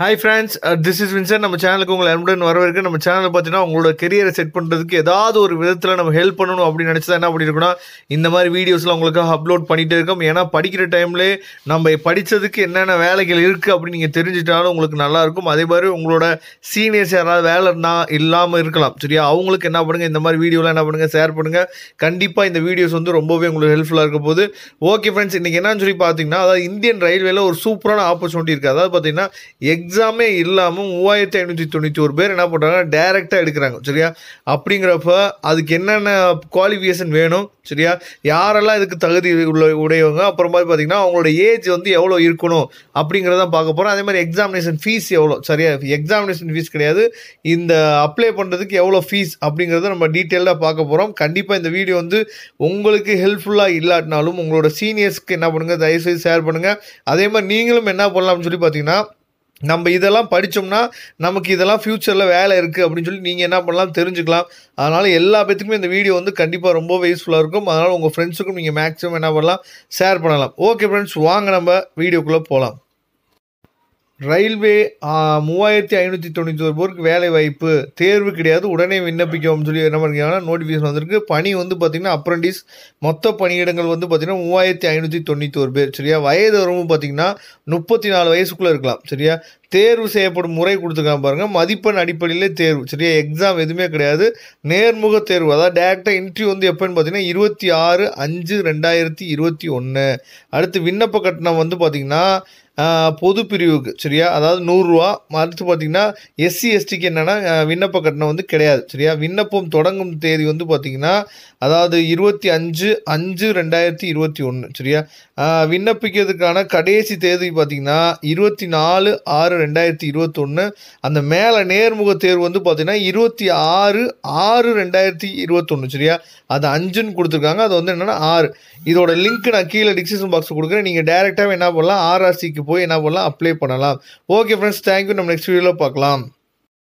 hi friends this is Vinson நம்ம சேனலுக்கு உங்களை அன்புடன் வரவேற்கு நம்ம சேனல் பார்த்தீங்கன்னா உங்களோட கெரியரை செட் பண்ணுறதுக்கு ஏதாவது ஒரு விதத்தில் நம்ம ஹெல்ப் பண்ணணும் அப்படின்னு நினச்சா என்ன பண்ணியிருக்கோம்னா இந்த மாதிரி வீடியோஸ்லாம் உங்களுக்கு அப்லோட் பண்ணிகிட்டே இருக்கோம் ஏன்னா படிக்கிற டைம்லே நம்ம படித்ததுக்கு என்னென்ன வேலைகள் இருக்குது அப்படின்னு நீங்கள் தெரிஞ்சுட்டாலும் உங்களுக்கு நல்லாயிருக்கும் அதே மாதிரி உங்களோட சீனியர்ஸ் யாராவது வேலை இருந்தால் இல்லாமல் இருக்கலாம் சரியா அவங்களுக்கு என்ன பண்ணுங்கள் இந்த மாதிரி வீடியோலாம் என்ன பண்ணுங்கள் ஷேர் பண்ணுங்கள் கண்டிப்பாக இந்த வீடியோஸ் வந்து ரொம்பவே உங்களுக்கு ஹெல்ப்ஃபுல்லாக இருக்க போது ஓகே ஃப்ரெண்ட்ஸ் இன்றைக்கி என்னன்னு சொல்லி பார்த்தீங்கன்னா அதாவது இந்தியன் ரயில்வேல ஒரு சூப்பரான ஆப்பர்ச்சுனிட்டி இருக்குது அதாவது பார்த்தீங்கன்னா எக் எக்ஸாமே இல்லாமல் மூவாயிரத்தி ஐநூற்றி தொண்ணூற்றி ஒரு பேர் என்ன பண்ணுறாங்கன்னா டேரெக்டாக எடுக்கிறாங்க சரியா அப்படிங்கிறப்ப அதுக்கு என்னென்ன குவாலிஃபிகேஷன் வேணும் சரியா யாரெல்லாம் இதுக்கு தகுதி உள்ள உடையவங்க அப்புறம் மாதிரி பார்த்திங்கன்னா அவங்களோட ஏஜ் வந்து எவ்வளோ இருக்கணும் அப்படிங்கிறதான் பார்க்க போகிறோம் அதே மாதிரி எக்ஸாமினேஷன் ஃபீஸ் எவ்வளோ சரியா எக்ஸாமினேஷன் ஃபீஸ் கிடையாது இந்த அப்ளை பண்ணுறதுக்கு எவ்வளோ ஃபீஸ் அப்படிங்கிறத நம்ம டீட்டெயிலாக பார்க்க போகிறோம் கண்டிப்பாக இந்த வீடியோ வந்து உங்களுக்கு ஹெல்ப்ஃபுல்லாக இல்லாட்டினாலும் உங்களோட சீனியர்ஸ்க்கு என்ன பண்ணுங்கள் தயவுசெய்து ஷேர் பண்ணுங்கள் அதே மாதிரி நீங்களும் என்ன பண்ணலாம்னு சொல்லி பார்த்தீங்கன்னா நம்ம இதெல்லாம் படித்தோம்னா நமக்கு இதெல்லாம் ஃப்யூச்சரில் வேலை இருக்குது அப்படின்னு சொல்லி நீங்கள் என்ன பண்ணலாம் தெரிஞ்சுக்கலாம் அதனால் எல்லா பேத்துக்குமே இந்த வீடியோ வந்து கண்டிப்பாக ரொம்ப யூஸ்ஃபுல்லாக இருக்கும் அதனால் உங்கள் ஃப்ரெண்ட்ஸுக்கும் நீங்கள் மேக்ஸிமம் என்ன பண்ணலாம் ஷேர் பண்ணலாம் ஓகே ஃப்ரெண்ட்ஸ் வாங்க நம்ம வீடியோக்குள்ளே போகலாம் ரயில்வே மூவாயிரத்தி ஐநூற்றி தொண்ணூற்றி ஒரு பேருக்கு வேலை வாய்ப்பு தேர்வு கிடையாது உடனே விண்ணப்பிக்கோம்னு சொல்லி என்ன பண்ணிக்கிறாங்கன்னா நோட்டிஃபிகேஷன் வந்திருக்கு பணி வந்து பார்த்திங்கன்னா அப்ரண்டிஸ் மொத்த பணியிடங்கள் வந்து பார்த்திங்கன்னா மூவாயிரத்தி ஐநூற்றி தொண்ணூற்றி ஒரு பேர் சரியா வயது வரவும் பார்த்திங்கன்னா முப்பத்தி நாலு வயசுக்குள்ளே இருக்கலாம் சரியா தேர்வு செய்யப்படும் முறை கொடுத்துருக்காங்க பாருங்கள் மதிப்பெண் அடிப்படையில் தேர்வு சரியா எக்ஸாம் எதுவுமே கிடையாது நேர்முக தேர்வு அதாவது டேரெக்டாக இன்ட்ரிவியூ வந்து எப்போன்னு பார்த்தீங்கன்னா இருபத்தி ஆறு அஞ்சு ரெண்டாயிரத்தி இருபத்தி ஒன்று அடுத்து விண்ணப்ப கட்டணம் வந்து பார்த்திங்கன்னா பொது பிரிவுக்கு சரியா அதாவது நூறுரூவா அடுத்து பார்த்திங்கன்னா எஸ்சி எஸ்டிக்கு என்னென்னா விண்ணப்ப கட்டணம் வந்து கிடையாது சரியா விண்ணப்பம் தொடங்கும் தேதி வந்து பார்த்திங்கன்னா அதாவது இருபத்தி அஞ்சு அஞ்சு ரெண்டாயிரத்தி இருபத்தி ஒன்று சரியா விண்ணப்பிக்கிறதுக்கான கடைசி தேதி பார்த்திங்கன்னா இருபத்தி நாலு ஆறு ரெண்டாயிரத்தி இருபத்தொன்று அந்த மேலே நேர்முக தேர்வு வந்து பார்த்திங்கன்னா இருபத்தி ஆறு ஆறு ரெண்டாயிரத்தி இருபத்தொன்று சரியா அது அஞ்சுன்னு கொடுத்துருக்காங்க அது வந்து என்னென்னா ஆறு இதோட லிங்க் நான் கீழே டிஸ்கிரிப்ஷன் பாக்ஸ் கொடுக்குறேன் நீங்கள் டேரெக்டாக என்ன பண்ணலாம் ஆர்ஆர்சிக்கு போய் என்ன பண்ணலாம் அப்ளை பண்ணலாம் ஓகே ஃப்ரெண்ட்ஸ் தேங்க்யூ நம்ம நெக்ஸ்ட் வீடியோவில் பார்க்கலாம்